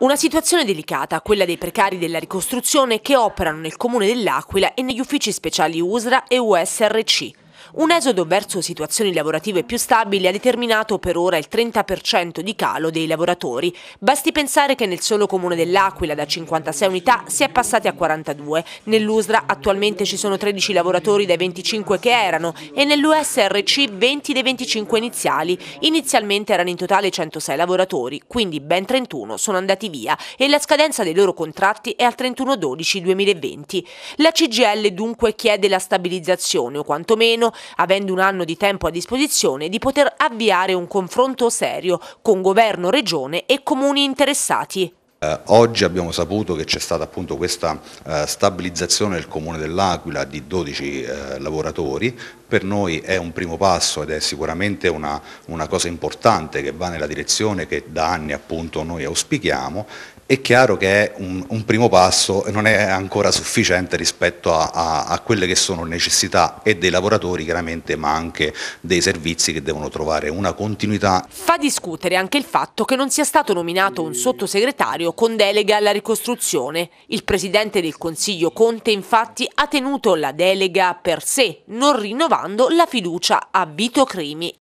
Una situazione delicata, quella dei precari della ricostruzione che operano nel comune dell'Aquila e negli uffici speciali USRA e USRC. Un esodo verso situazioni lavorative più stabili ha determinato per ora il 30% di calo dei lavoratori. Basti pensare che nel solo comune dell'Aquila da 56 unità si è passati a 42, nell'Usra attualmente ci sono 13 lavoratori dai 25 che erano e nell'USRC 20 dei 25 iniziali. Inizialmente erano in totale 106 lavoratori, quindi ben 31 sono andati via e la scadenza dei loro contratti è al 31 12 2020. La CGL dunque chiede la stabilizzazione o quantomeno avendo un anno di tempo a disposizione, di poter avviare un confronto serio con Governo, Regione e comuni interessati. Eh, oggi abbiamo saputo che c'è stata appunto questa eh, stabilizzazione del Comune dell'Aquila di 12 eh, lavoratori, per noi è un primo passo ed è sicuramente una, una, cosa importante che va nella direzione che da anni appunto noi auspichiamo è chiaro che è un, un primo passo e non è ancora sufficiente rispetto a, a, a, quelle che sono necessità e dei lavoratori chiaramente ma anche dei servizi che devono trovare una continuità. Fa discutere anche il fatto che non sia stato nominato un sottosegretario con delega alla ricostruzione. Il presidente del Consiglio Conte infatti ha tenuto la delega per sé, non rinnovando la fiducia a Vito Crimi